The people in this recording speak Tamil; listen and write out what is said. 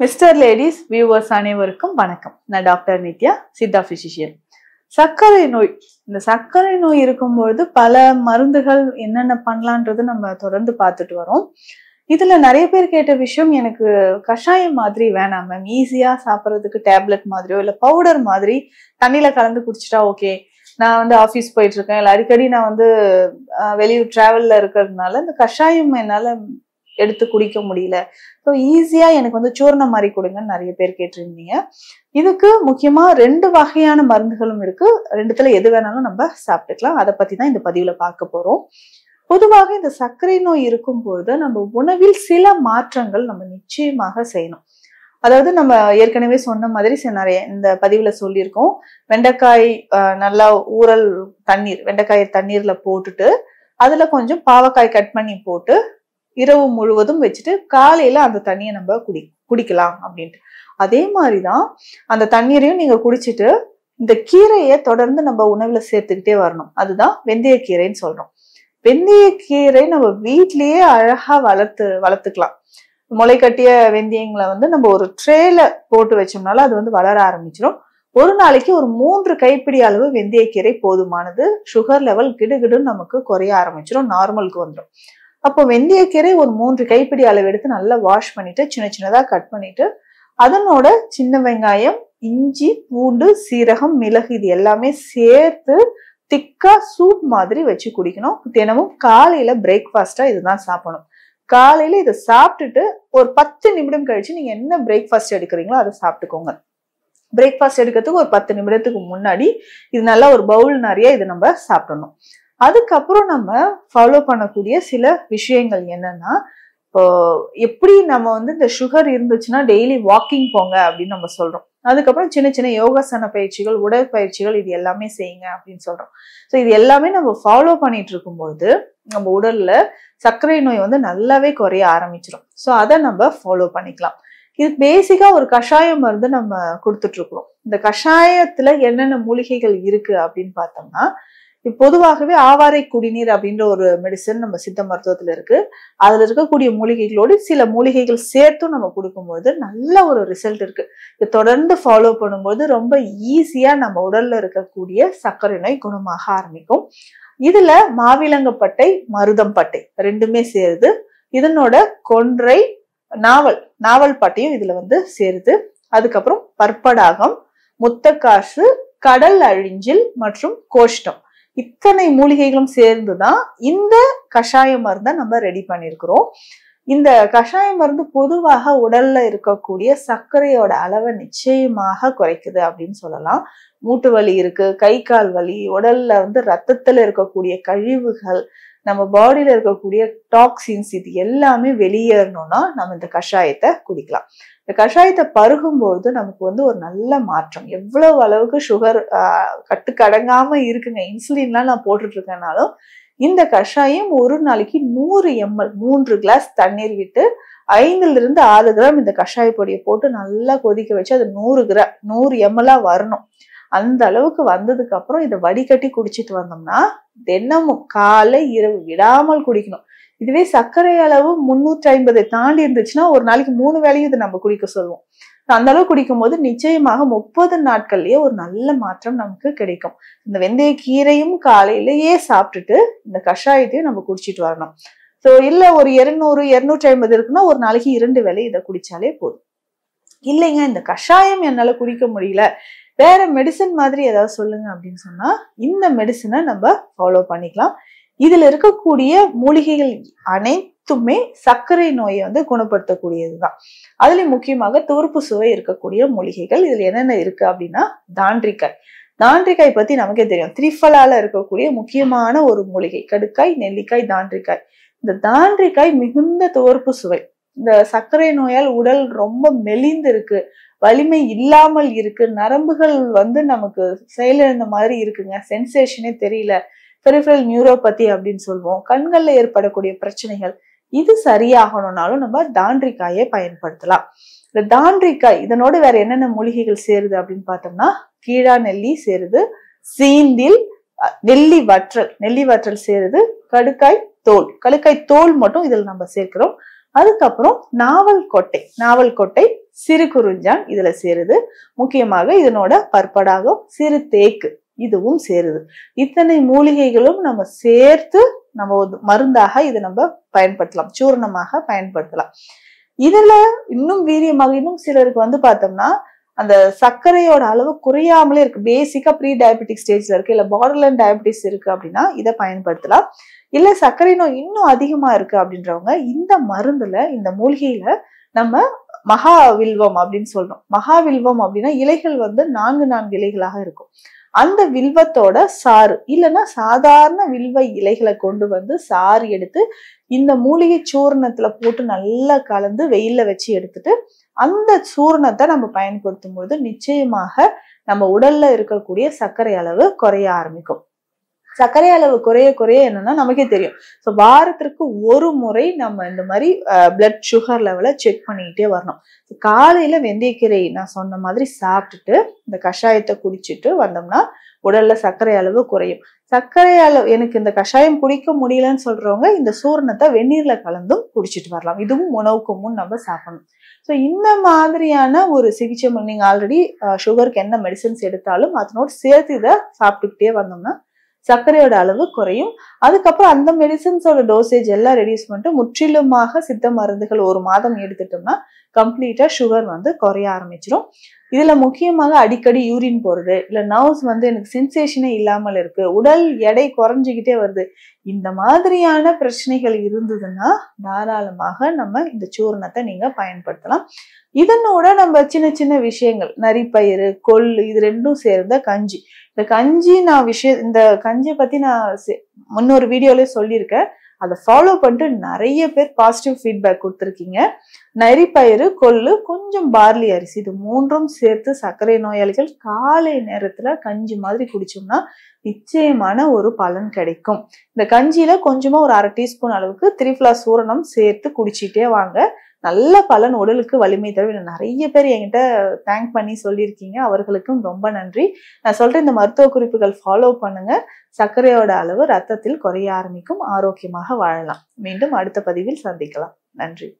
மிஸ்டர் லேடிஸ் வியூவர்ஸ் அனைவருக்கும் வணக்கம் நான் டாக்டர் நித்யா சித்தா பிசிஷியன் சர்க்கரை நோய் இந்த சர்க்கரை நோய் இருக்கும்பொழுது பல மருந்துகள் என்னென்ன பண்ணலான்றது நம்ம தொடர்ந்து பார்த்துட்டு வரோம் இதுல நிறைய பேர் கேட்ட விஷயம் எனக்கு கஷாயம் மாதிரி வேணாம் மேம் ஈஸியா சாப்பிட்றதுக்கு டேப்லெட் மாதிரியோ இல்லை பவுடர் மாதிரி தண்ணியில கலந்து குடிச்சிட்டா ஓகே நான் வந்து ஆஃபீஸ் போயிட்டு இருக்கேன் இல்லை அடிக்கடி நான் வந்து வெளியூர் டிராவல்ல இருக்கிறதுனால இந்த கஷாயம் என்னால் எடுத்து குடிக்க முடியல ஸோ ஈஸியாக எனக்கு வந்து சூர்ணம் மாதிரி கொடுங்கன்னு நிறைய பேர் கேட்டிருந்தீங்க இதுக்கு முக்கியமாக ரெண்டு வகையான மருந்துகளும் இருக்குது ரெண்டுத்தில் எது வேணாலும் நம்ம சாப்பிட்டுக்கலாம் அதை பற்றி தான் இந்த பதிவில் பார்க்க போகிறோம் பொதுவாக இந்த சர்க்கரை நோய் பொழுது நம்ம உணவில் சில மாற்றங்கள் நம்ம நிச்சயமாக செய்யணும் அதாவது நம்ம ஏற்கனவே சொன்ன மாதிரி நிறைய இந்த பதிவில் சொல்லியிருக்கோம் வெண்டைக்காய் நல்லா ஊரல் தண்ணீர் வெண்டைக்காய் தண்ணீரில் போட்டுட்டு அதில் கொஞ்சம் பாவக்காய் கட் பண்ணி போட்டு இரவு முழுவதும் வச்சுட்டு காலையில அந்த தண்ணியை நம்ம குடி குடிக்கலாம் அப்படின்ட்டு அதே மாதிரிதான் அந்த தண்ணீரையும் நீங்க குடிச்சிட்டு இந்த கீரையை தொடர்ந்து நம்ம உணவுல சேர்த்துக்கிட்டே வரணும் அதுதான் வெந்தயக்கீரைன்னு சொல்றோம் வெந்தயக்கீரை நம்ம வீட்லயே அழகா வளர்த்து வளர்த்துக்கலாம் முளை கட்டிய வெந்தயங்களை வந்து நம்ம ஒரு ட்ரேல போட்டு வச்சோம்னால அது வந்து வளர ஆரம்பிச்சிடும் ஒரு நாளைக்கு ஒரு மூன்று கைப்பிடி அளவு வெந்தயக்கீரை போதுமானது சுகர் லெவல் கிடுகிடுன்னு நமக்கு குறைய ஆரம்பிச்சிடும் நார்மலுக்கு வந்துடும் அப்போ வெந்தயக்கீரை ஒரு மூன்று கைப்பிடி அளவு எடுத்து நல்லா வாஷ் பண்ணிட்டு சின்ன சின்னதாக கட் பண்ணிட்டு அதனோட சின்ன வெங்காயம் இஞ்சி பூண்டு சீரகம் மிளகு இது எல்லாமே சேர்த்து திக்கா சூப் மாதிரி வச்சு குடிக்கணும் தினமும் காலையில பிரேக்ஃபாஸ்டா இதுதான் சாப்பிடணும் காலையில இதை சாப்பிட்டுட்டு ஒரு பத்து நிமிடம் கழிச்சு நீங்க என்ன பிரேக்ஃபாஸ்ட் எடுக்கிறீங்களோ அதை சாப்பிட்டுக்கோங்க பிரேக்ஃபாஸ்ட் எடுக்கிறதுக்கு ஒரு பத்து நிமிடத்துக்கு முன்னாடி இது நல்லா ஒரு பவுல் நிறைய இதை நம்ம சாப்பிடணும் அதுக்கப்புறம் நம்ம ஃபாலோ பண்ணக்கூடிய சில விஷயங்கள் என்னன்னா இப்போ எப்படி நம்ம வந்து இந்த சுகர் இருந்துச்சுன்னா டெய்லி வாக்கிங் போங்க அப்படின்னு நம்ம சொல்றோம் அதுக்கப்புறம் சின்ன சின்ன யோகாசன பயிற்சிகள் உடற்பயிற்சிகள் இது எல்லாமே செய்யுங்க அப்படின்னு சொல்றோம் ஸோ இது எல்லாமே நம்ம ஃபாலோ பண்ணிட்டு இருக்கும்போது நம்ம உடல்ல சர்க்கரை நோய் வந்து நல்லாவே குறைய ஆரம்பிச்சிடும் ஸோ அதை நம்ம ஃபாலோ பண்ணிக்கலாம் இது பேசிக்கா ஒரு கஷாயம் மருந்து நம்ம கொடுத்துட்டு இருக்கிறோம் இந்த கஷாயத்துல என்னென்ன மூலிகைகள் இருக்கு அப்படின்னு பார்த்தோம்னா பொதுவாகவே ஆவாரை குடிநீர் அப்படின்ற ஒரு மெடிசன் நம்ம சித்த மருத்துவத்தில் இருக்கு அதுல இருக்கக்கூடிய மூலிகைகளோடு சில மூலிகைகள் சேர்த்தும் நம்ம கொடுக்கும்போது நல்ல ஒரு ரிசல்ட் இருக்கு இதை தொடர்ந்து ஃபாலோ பண்ணும்போது ரொம்ப ஈஸியா நம்ம உடல்ல இருக்கக்கூடிய சர்க்கரை நோய் குணமாக ஆரம்பிக்கும் இதுல மாவிலங்கப்பட்டை மருதம்பட்டை ரெண்டுமே சேருது இதனோட கொன்றை நாவல் நாவல் பட்டையும் இதுல வந்து சேருது அதுக்கப்புறம் பற்படாகம் முத்தக்காசு கடல் அழிஞ்சில் மற்றும் கோஷ்டம் இத்தனை மூலிகைகளும் சேர்ந்துதான் இந்த கஷாய மருந்தை நம்ம ரெடி பண்ணியிருக்கிறோம் இந்த கஷாய மருந்து பொதுவாக உடல்ல இருக்கக்கூடிய சர்க்கரையோட அளவை நிச்சயமாக குறைக்குது அப்படின்னு சொல்லலாம் மூட்டு வலி இருக்கு கை கால் வலி உடல்ல வந்து ரத்தத்துல இருக்கக்கூடிய கழிவுகள் நம்ம பாடியில இருக்கக்கூடிய டாக்ஸின்ஸ் இது எல்லாமே வெளியேறணும்னா நம்ம இந்த கஷாயத்தை குடிக்கலாம் இந்த கஷாயத்தை பருகும்போது நமக்கு வந்து ஒரு நல்ல மாற்றம் எவ்வளவு அளவுக்கு சுகர் கட்டுக்கடங்காம இருக்குங்க இன்சுலின்லாம் நான் போட்டுட்டு இருக்கேனாலும் இந்த கஷாயம் ஒரு நாளைக்கு நூறு எம்எல் மூன்று கிளாஸ் தண்ணீர் விட்டு ஐந்துல இருந்து ஆறு கிராம் இந்த கஷாய பொடியை போட்டு நல்லா கொதிக்க வச்சு அது நூறு கிரா நூறு எம்எல்லா வரணும் அந்த அளவுக்கு வந்ததுக்கு அப்புறம் இதை வடிகட்டி குடிச்சிட்டு வந்தோம்னா தினமும் காலை இரவு விடாமல் குடிக்கணும் இதுவே சர்க்கரை அளவு முன்னூற்றி ஐம்பதை தாண்டி இருந்துச்சுன்னா ஒரு நாளைக்கு மூணு வேலையும் இதை நம்ம குடிக்க சொல்லுவோம் அந்த அளவு குடிக்கும் போது நிச்சயமாக முப்பது நாட்கள்லயே ஒரு நல்ல மாற்றம் நமக்கு கிடைக்கும் இந்த வெந்தய கீரையும் காலையிலயே சாப்பிட்டுட்டு இந்த கஷாயத்தையும் நம்ம குடிச்சிட்டு வரணும் ஸோ இல்லை ஒரு இருநூறு இருநூற்றி ஐம்பது இருக்குன்னா ஒரு நாளைக்கு இரண்டு வேலை இதை குடிச்சாலே போதும் இல்லைங்க இந்த கஷாயம் என்னால் குடிக்க முடியல வேற மெடிசன் மாதிரி ஏதாவது சொல்லுங்க அப்படின்னு சொன்னா இந்த மெடிசனை நம்ம ஃபாலோ பண்ணிக்கலாம் இதுல இருக்கக்கூடிய மூலிகைகள் அனைத்துமே சர்க்கரை நோயை வந்து குணப்படுத்தக்கூடியதுதான் அதுலயும் முக்கியமாக துவர்ப்பு சுவை இருக்கக்கூடிய மூலிகைகள் இதுல என்னென்ன இருக்கு அப்படின்னா தாண்டிக்காய் தாண்டிக்காய் பத்தி நமக்கே தெரியும் திரிஃபலால இருக்கக்கூடிய முக்கியமான ஒரு மூலிகை கடுக்காய் நெல்லிக்காய் தாண்டிக்காய் இந்த தாண்டிக்காய் மிகுந்த துவர்ப்பு சுவை இந்த சர்க்கரை நோயால் உடல் ரொம்ப மெலிந்து இருக்கு வலிமை இல்லாமல் இருக்கு நரம்புகள் வந்து நமக்கு செயலிழந்த மாதிரி இருக்குங்க சென்சேஷனே தெரியல பெரிஃபரல் நியூரோபதி அப்படின்னு சொல்லுவோம் கண்கள்ல ஏற்படக்கூடிய பிரச்சனைகள் இது சரியாகணும்னாலும் நம்ம தாண்டிக்காயை பயன்படுத்தலாம் இந்த தாண்டிக்காய் இதனோடு வேற என்னென்ன மூலிகைகள் சேருது அப்படின்னு பார்த்தோம்னா கீழா நெல்லி சேருது சீந்தில் நெல்லி வற்றல் நெல்லி வற்றல் சேருது கடுக்காய் தோல் கடுக்காய் தோல் மட்டும் இதில் நம்ம சேர்க்கிறோம் அதுக்கப்புறம் நாவல் கொட்டை நாவல் கொட்டை சிறு குறிஞ்சான் இதுல சேருது முக்கியமாக இதனோட பற்படாகம் சிறு தேக்கு இதுவும் சேருது இத்தனை மூலிகைகளும் நம்ம சேர்த்து நம்ம மருந்தாக இதை நம்ம பயன்படுத்தலாம் சூர்ணமாக பயன்படுத்தலாம் இதுல இன்னும் வீரியமாக இன்னும் சிலருக்கு வந்து பார்த்தோம்னா அந்த சர்க்கரையோட அளவு குறையாமலே இருக்கு பேசிக்கா ப்ரீ டயபெட்டிக் ஸ்டேஜ்ல இருக்கு இல்ல பார்டர்லைன் டயபெட்டிஸ் இருக்கு அப்படின்னா இதை பயன்படுத்தலாம் இல்ல சர்க்கரை நோய் இன்னும் அதிகமா இருக்கு அப்படின்றவங்க இந்த மருந்துல இந்த மூலிகையில நம்ம மகா வில்வம் அப்படின்னு சொல்றோம் மகா வில்வம் அப்படின்னா இலைகள் வந்து நான்கு நான்கு இலைகளாக இருக்கும் அந்த வில்வத்தோட சாறு இல்லைன்னா சாதாரண வில்வ இலைகளை கொண்டு வந்து சாறு எடுத்து இந்த மூலிகை சூர்ணத்துல போட்டு நல்லா கலந்து வெயில வச்சு எடுத்துட்டு அந்த சூர்ணத்தை நம்ம பயன்படுத்தும் பொழுது நிச்சயமாக நம்ம உடல்ல இருக்கக்கூடிய சர்க்கரை அளவு குறைய ஆரம்பிக்கும் சர்க்கரை அளவு குறைய குறைய என்னன்னா நமக்கே தெரியும் ஸோ வாரத்திற்கு ஒரு முறை நம்ம இந்த மாதிரி பிளட் சுகர் லெவலை செக் பண்ணிக்கிட்டே வரணும் காலையில வெந்தயக்கீரை நான் சொன்ன மாதிரி சாப்பிட்டுட்டு இந்த கஷாயத்தை குடிச்சிட்டு வந்தோம்னா உடல்ல சர்க்கரை அளவு குறையும் சர்க்கரை அளவு எனக்கு இந்த கஷாயம் குடிக்க முடியலன்னு சொல்றவங்க இந்த சூரணத்தை வெந்நீர்ல கலந்தும் குடிச்சிட்டு வரலாம் இதுவும் உணவுக்கு முன் நம்ம சாப்பிடணும் ஸோ இந்த மாதிரியான ஒரு சிகிச்சை நீங்கள் ஆல்ரெடி சுகருக்கு என்ன மெடிசன்ஸ் எடுத்தாலும் அதனோடு சேர்த்து இதை சாப்பிட்டுக்கிட்டே வந்தோம்னா சர்க்கரையோட அளவு குறையும் அதுக்கப்புறம் அந்த மெடிசன்ஸோட டோசேஜ் எல்லாம் ரெடியூஸ் பண்ணிட்டு முற்றிலுமாக சித்த மருந்துகள் ஒரு மாதம் எடுத்துட்டோம்னா கம்ப்ளீட்டா சுகர் வந்து குறைய ஆரம்பிச்சிடும் இதுல முக்கியமாக அடிக்கடி யூரின் போடுறது இல்ல நர்வ்ஸ் வந்து எனக்கு சென்சேஷனே இல்லாமல் இருக்கு உடல் எடை குறைஞ்சிக்கிட்டே வருது இந்த மாதிரியான பிரச்சனைகள் இருந்ததுன்னா தாராளமாக நம்ம இந்த சூரணத்தை நீங்க பயன்படுத்தலாம் இதனோட நம்ம சின்ன சின்ன விஷயங்கள் நரிப்பயிறு கொள்ளு இது ரெண்டும் சேர்ந்த கஞ்சி இந்த கஞ்சி நான் விஷய இந்த கஞ்சியை பத்தி நான் முன்னொரு வீடியோல சொல்லியிருக்கேன் அதை ஃபாலோ பண்ணிட்டு நிறைய பேர் பாசிட்டிவ் ஃபீட்பேக் கொடுத்துருக்கீங்க நரிப்பயிறு கொள்ளு கொஞ்சம் பார்லி அரிசி இது மூன்றும் சேர்த்து சர்க்கரை நோயாளிகள் காலை நேரத்தில் கஞ்சி மாதிரி குடிச்சோம்னா நிச்சயமான ஒரு பலன் கிடைக்கும் இந்த கஞ்சியில் கொஞ்சமாக ஒரு அரை டீஸ்பூன் அளவுக்கு திரிஃப்ளா சூரணம் சேர்த்து குடிச்சிட்டே வாங்க நல்ல பலன் உடலுக்கு வலிமை தரும் நிறைய பேர் என்கிட்ட தேங்க் பண்ணி சொல்லியிருக்கீங்க அவர்களுக்கும் ரொம்ப நன்றி நான் சொல்கிறேன் இந்த மருத்துவ குறிப்புகள் ஃபாலோ பண்ணுங்க சர்க்கரையோட அளவு ரத்தத்தில் குறைய ஆரம்பிக்கும் ஆரோக்கியமாக வாழலாம் மீண்டும் அடுத்த பதிவில் சந்திக்கலாம் நன்றி